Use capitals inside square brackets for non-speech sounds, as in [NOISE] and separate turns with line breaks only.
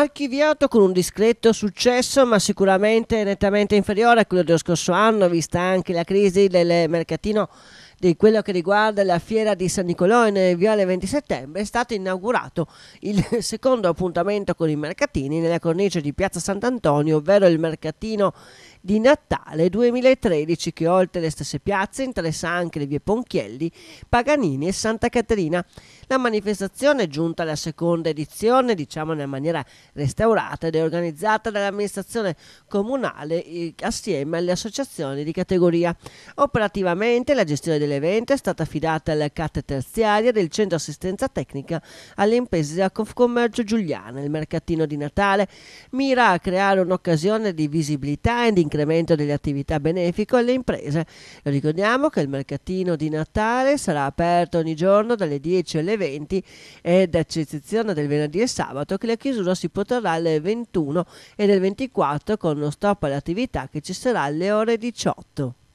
archiviato con un discreto successo ma sicuramente nettamente inferiore a quello dello scorso anno, vista anche la crisi del mercatino di quello che riguarda la fiera di San Nicolò in Viale 20 settembre è stato inaugurato il [LAUGHS] secondo appuntamento con i mercatini nella cornice di Piazza Sant'Antonio, ovvero il mercatino di Natale 2013 che oltre le stesse piazze interessa anche le vie Ponchielli, Paganini e Santa Caterina. La manifestazione è giunta alla seconda edizione, diciamo nella maniera restaurata ed è organizzata dall'amministrazione comunale eh, assieme alle associazioni di categoria. Operativamente la gestione del dell'evento è stata affidata alla CAT terziaria del centro assistenza tecnica alle imprese della Confcommercio Giuliana. Il mercatino di Natale mira a creare un'occasione di visibilità e di incremento delle attività benefico alle imprese. Ricordiamo che il mercatino di Natale sarà aperto ogni giorno dalle 10 alle 20 ed eccezione del venerdì e sabato che la chiusura si potrà alle 21 e del 24 con uno stop alle attività che ci sarà alle ore 18.